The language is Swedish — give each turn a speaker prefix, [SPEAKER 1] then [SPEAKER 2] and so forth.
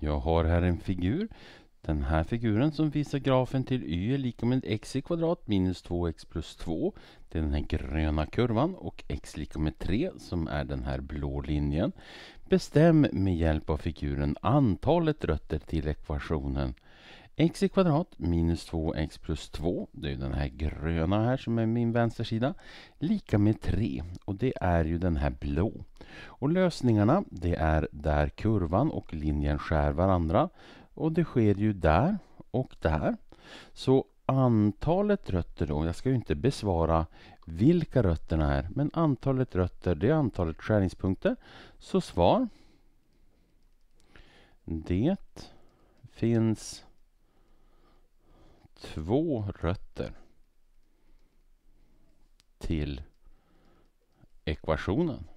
[SPEAKER 1] Jag har här en figur. Den här figuren som visar grafen till y är lika med x i kvadrat minus 2x plus 2. Det är den här gröna kurvan och x lika med 3 som är den här blå linjen. Bestäm med hjälp av figuren antalet rötter till ekvationen x i kvadrat minus 2x plus 2, det är den här gröna här som är min vänstersida, lika med 3 och det är ju den här blå. Och lösningarna, det är där kurvan och linjen skär varandra och det sker ju där och där. Så antalet rötter då, jag ska ju inte besvara vilka rötterna är, men antalet rötter det är antalet skärningspunkter. Så svar, det finns två rötter till ekvationen.